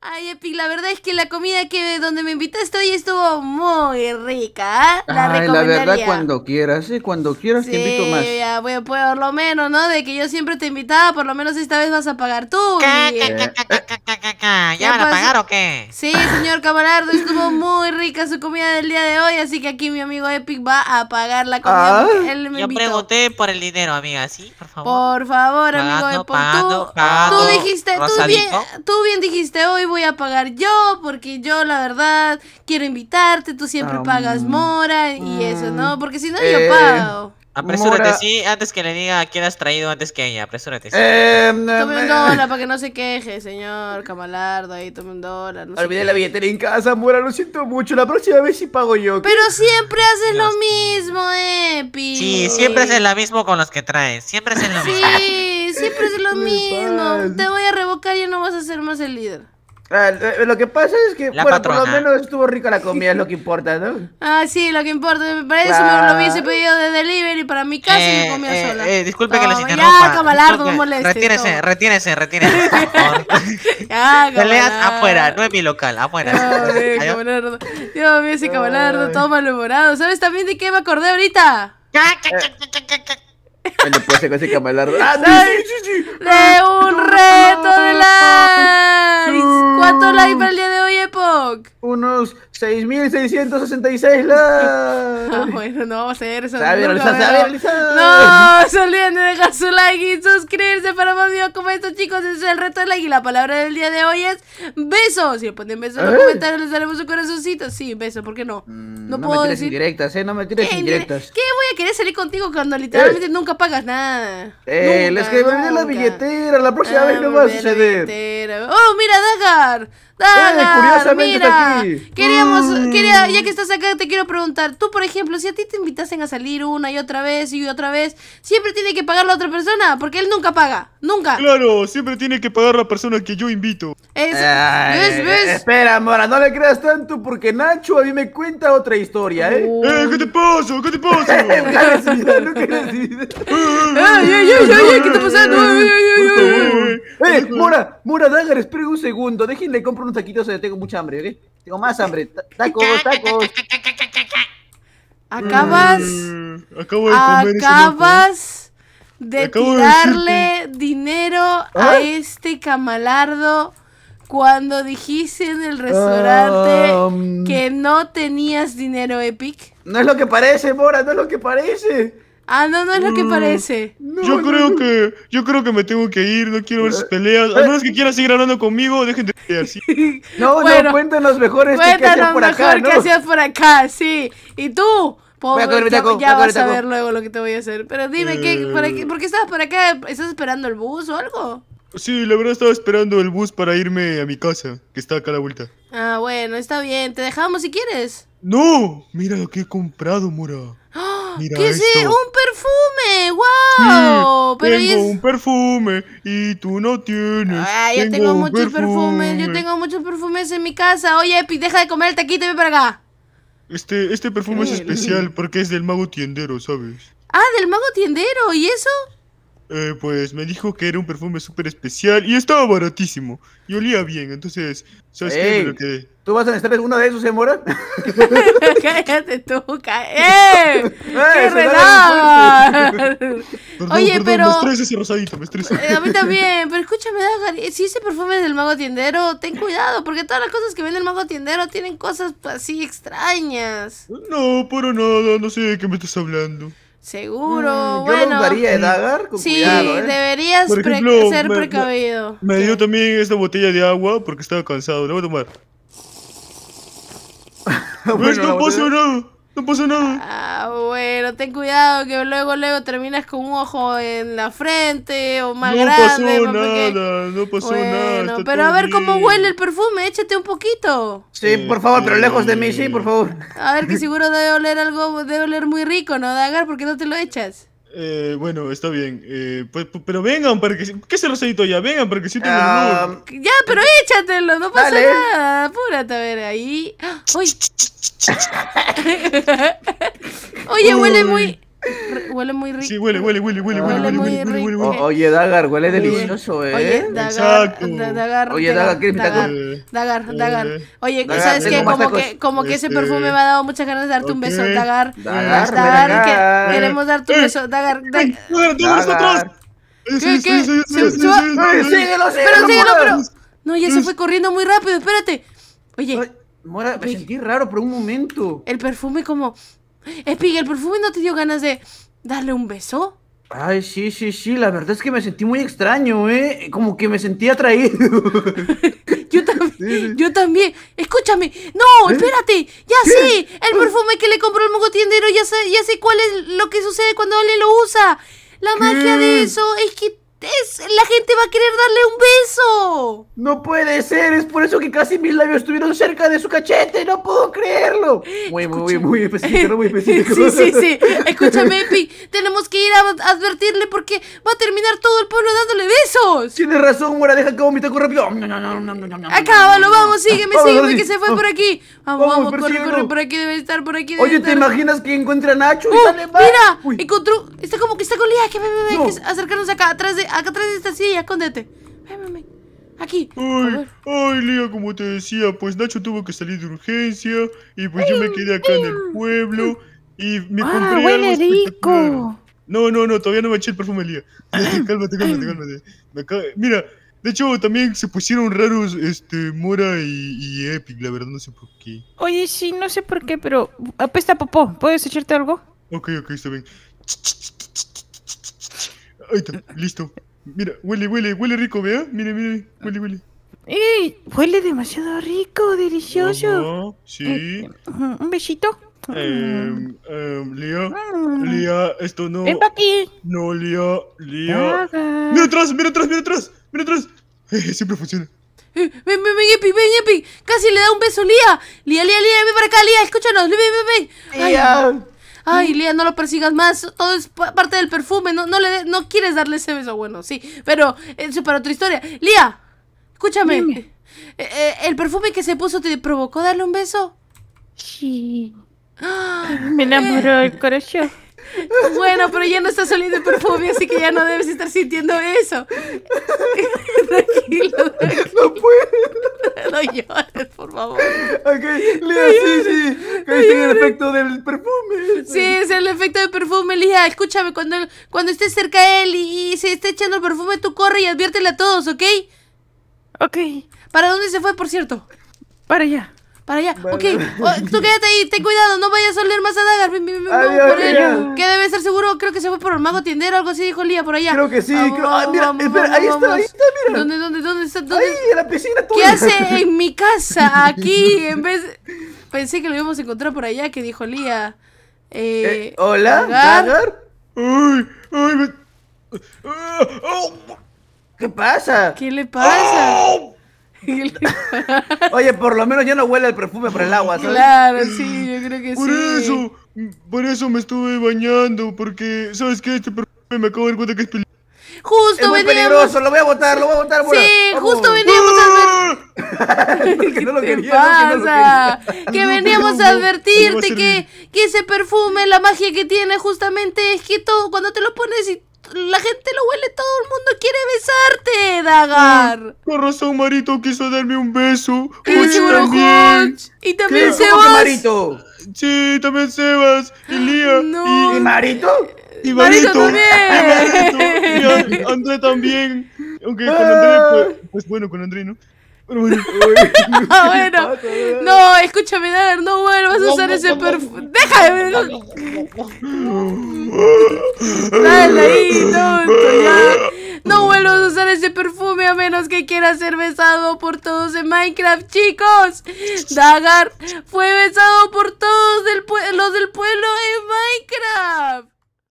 Ay, Epic, la verdad es que la comida que donde me invitaste hoy estuvo muy rica. ¿ah? La Ay, la verdad, cuando quieras, cuando quieras te invito más. Ya, bueno, por lo menos, ¿no? De que yo siempre te invitaba, por lo menos esta vez vas a pagar tú. ¿Qué, y... ¿Qué, ya van a pagar o qué? Sí, señor Camarardo, estuvo muy rica su comida del día de hoy, así que aquí mi amigo Epic va a pagar la comida. Ah. yo pregunté por el dinero, amiga, ¿sí? Por favor. Por favor, amigo Epic. tú, dijiste, tú bien dijiste hoy voy a pagar yo, porque yo la verdad quiero invitarte, tú siempre ah, pagas mm. mora y mm. eso, ¿no? Porque si no, yo eh, pago. Apresúrate, sí, antes que le diga quién has traído antes que ella, apresúrate. Sí. Em, em, eh, dólar para que no se queje, señor Camalardo, ahí tome un dólar. No Olvidé la billetera en casa, Mora, lo siento mucho, la próxima vez sí pago yo. Pero siempre haces lo mismo, Epi. Eh, sí, siempre haces lo mismo con los que traes, siempre haces lo mismo. Sí siempre es lo mismo. Te voy a revocar y no vas a ser más el líder. Ah, lo que pasa es que, bueno, por lo menos estuvo rica la comida, es lo que importa, ¿no? Ah, sí, lo que importa. Me parece claro. lo hubiese pedido de delivery para mi casa y eh, me comía eh, sola. Eh, disculpe que les interrumpa. Ya, Camalardo, no moleste. Retírese, todo. retírese, retírese, ya, Peleas afuera, no es mi local, afuera. Ay, Camalardo. Dios mío, ese Camalardo, todo malhumorado. ¿Sabes también de qué me acordé ahorita? Eh. Bueno, puede hacer con ese Camalardo. ¡Ah, sí, sí, ¡De un ah, rey! sesenta 6.666 likes. Ah, bueno, no vamos a hacer eso. no, no, se olviden de dejar su like y suscribirse para más videos como estos, chicos. es el reto del like. Y la palabra del día de hoy es besos. Si le ponen besos en los ¿Eh? comentarios, les daremos un corazoncito. Sí, besos, ¿por qué no? Mm, no, puedo me tires indirectas, ¿eh? No me tires indirectas. ¿Qué voy a querer salir contigo cuando literalmente ¿Eh? nunca pagas nada? Eh, les la billetera. La próxima vez no ah, va a suceder. Oh, mira, Dagar. Dagar, mira, queríamos, quería, ya que estás acá, te quiero preguntar, tú por ejemplo, si a ti te invitasen a salir una y otra vez y otra vez, ¿siempre tiene que pagar la otra persona? Porque él nunca paga, nunca. Claro, siempre tiene que pagar la persona que yo invito. Espera, Mora, no le creas tanto porque Nacho a mí me cuenta otra historia, ¿eh? eh ¿Qué te pasa? ¿Qué te pasa? no ¿qué está pasando? Eh, Mora, Mora, Dagar, espera un segundo, déjenle compro unos taquitos, eh, tengo mucha hambre, ¿ok? Tengo más hambre. Tacos, tacos. Acabas. de acabas de tirarle dinero a ¿Ah? este camalardo cuando dijiste en el restaurante que no tenías dinero Epic. No es lo que parece, Mora, no es lo que parece. Ah, no, no es lo que mm, parece. yo creo que yo creo que me tengo que ir, no quiero ver sus eh, peleas. A eh. menos que quieras seguir hablando conmigo, dejen de pelear, No, no, cuéntanos mejor cuéntanos por acá, mejor por acá, sí. Y tú, ya, vas a ver luego lo que te voy a hacer. Pero dime, eh. ¿por qué estabas por acá? ¿Estás esperando el bus o algo? Sí, la verdad estaba esperando el bus para irme a mi casa, que está acá a la vuelta. Ah, bueno, está bien. Te dejamos si quieres. No, mira lo que he comprado, Mora. ¿Qué es un perfume? ¡Wow! Pero tengo es... un perfume y tú no tienes. Ah, yo tengo muchos perfumes. Yo tengo muchos perfumes en mi casa. Oye, Epi, deja de comer el taquito y ven para acá. Este, este perfume es especial porque es del mago tiendero, ¿sabes? Ah, del mago tiendero. ¿Y eso? Eh, pues me dijo que era un perfume súper especial y estaba baratísimo. Y olía bien, entonces, ¿sabes qué? Lo que... ¿Tú vas a necesitar uno de esos, en ¿eh, Mora? cállate tú, cae ¡Eh! ¡Qué relajo! Oye, perdón, pero. Me estresa ese rosadito, me estresa. Eh, a mí también, pero escúchame, si ese perfume es del mago tiendero, ten cuidado, porque todas las cosas que vende el mago tiendero tienen cosas así extrañas. No, pero nada, no sé de qué me estás hablando. Seguro, mm, bueno. Yo daría de con sí, ¿eh? deberías ser precavido. Me, dio también esta botella de agua porque estaba cansado. La voy a tomar. No pasa nada. Ah, bueno, ten cuidado que luego, luego terminas con un ojo en la frente o más grande. No pasó pues, nada, no pasó nada. Pero a ver cómo huele el perfume, échate un poquito. Sí, por favor, pero lejos de mí, sí, por favor. A ver, que seguro debe oler algo, debe oler muy rico, ¿no, Dagar? ¿Por qué no te lo echas? Eh, bueno, está bien. Eh, pues, pero vengan, para que... ¿qué se los dicho ya? Vengan, para que sientan el ah, Ya, pero échatelo, no pasa nada. Apúrate a ver ahí. ¡Ah! Oye, huele muy... Huele muy rico. Sí, huele, huele, huele, huele, huele, huele, Oye, Dagar, huele delicioso, eh. Oye, Dagar, Dagar, Oye, Dagar, Dagar, Dagar, Oye, ¿sabes qué? Como que, como que ese este. perfume me ha dado muchas ganas de darte un beso, Dagar. Dagar, Dagar, queremos darte un eh, beso, Dagar. Dagar, ¿Qué, qué? Síguelo, síguelo, pero... No, ya se fue pues- corriendo muy rápido, espérate. Oye... Mora, me sentí raro por un momento. El perfume como Espig, ¿el perfume no te dio ganas de darle un beso? Ay, sí, sí, sí, la verdad es que me sentí muy extraño, ¿eh? Como que me sentí atraído. yo también, yo también. Escúchame, no, ¿Eh? espérate, ya sé, el perfume que le compró el moco tiendero, ya sé, ya sé cuál es lo que sucede cuando Ale lo usa. La magia de eso es que la gente va a querer darle un beso. No puede ser, es por eso que casi mis labios estuvieron cerca de su cachete, no puedo creerlo. Muy, muy, muy específico, muy específico. sí, sí, sí. Escúchame, Epi, tenemos que ir a advertirle porque va a terminar todo el pueblo dándole besos. Tienes razón, mora deja que mi taco rápido. vamos, sígueme, sígueme, que se fue por oh. aquí. Vamos, vamos, corre, por aquí debe estar, por aquí Oye, ¿te imaginas que encuentra Nacho uh, Mira, encontró, está como que está con que, ve, acercarnos acá, atrás de acá atrás está esta silla, escóndete. Ven, Aquí. Ay, Lía, como te decía, pues Nacho tuvo que salir de urgencia. Y pues yo me quedé acá en el pueblo. Y me ah, compré huele rico! No, no, no, todavía no me eché el perfume, Lía. cálmate, cálmate, cálmate. Mira, de hecho, también se pusieron raros este Mora y, Epic, la verdad, no sé por qué. Oye, sí, no sé por qué, pero apesta popó. ¿Puedes echarte algo? Ok, ok, está bien. Ahí está, listo. Mira, huele, huele, huele rico, vea. Mire, mire, huele, huele. ¡Ey! Huele demasiado rico, delicioso. No, sí. Eh, mm, un besito. Eh, em, Lía, mm. Lía, esto no. Ven pa' aquí. No, Lía, Lía. Mira atrás, mira atrás, mira atrás, mira atrás. Eh, siempre funciona. Ven, ven, ven, Epi, ven, Epi. Casi le da un beso, Lía. Lía, Lía, Lía, ven para acá, Lía, escúchanos. Ven, ven, ven. Ay, Ay, Lía, no lo persigas más. Todo es parte del perfume. No, le no quieres darle ese beso. Bueno, sí. Pero eso eh, para otra historia. Lía, escúchame. Eh, eh, ¿El perfume que se puso te provocó darle un beso? Sí. Me enamoró el corazón. Bueno, pero ya no está saliendo perfume, así que ya no debes estar sintiendo eso. tranquilo, No puedo. No llores, por favor. Ok, Lía, sí, sí. Es el efecto del perfume. Sí, es el efecto del perfume, Lía. Escúchame, cuando, cuando estés cerca de él y, se esté echando el perfume, tú corre y adviértele a todos, ¿ok? Ok. ¿Para dónde se fue, por cierto? Para allá para allá. Ok, tú quédate ahí, ten cuidado, no vayas a oler más a Dagar. él que debe estar seguro, creo que se fue por el mago tiendero algo así, dijo Lía, por allá. Creo que sí, ah, mira, espera, ahí está, ahí está, mira. ¿Dónde, dónde, dónde está? Dónde... Ahí, en la piscina ¿Qué hace en mi casa, aquí, en vez... Pensé que lo íbamos a encontrar por allá, que dijo Lía. Eh, eh ¿Hola? ¿Dagar? Uy, uy, ¿Qué pasa? ¿Qué le pasa? Oye, por lo menos ya no huele el perfume por el agua, ¿sabes? Claro, sí, yo creo que sí. Por eso, por eso me estuve bañando, porque, ¿sabes qué? Este perfume me acabo de dar cuenta que es peligroso. Justo es muy peligroso, lo voy a botar, lo voy a botar. Sí, justo veníamos a advertirte. que pasa? que, veníamos a advertirte que, que ese perfume, la magia que tiene justamente es que todo, cuando te lo pones y la gente lo huele, todo el mundo quiere besarte, Dagar. Por mm, razón, Marito quiso darme un beso. Y también. Y también Sebas. Marito? Sí, también Sebas. Ah, y Lía. ¿Y, Marito? Y Marito, también. Y Marito. André también. Aunque con André, pues, pues bueno, con André, ¿no? no, escúchame, Dagar no vuelvas a usar ese perfume. Déjame. Dale ahí, tonto, No vuelvas a usar ese perfume a menos que quieras ser besado por todos en Minecraft, chicos. Dagar fue besado por todos los del pueblo en Minecraft.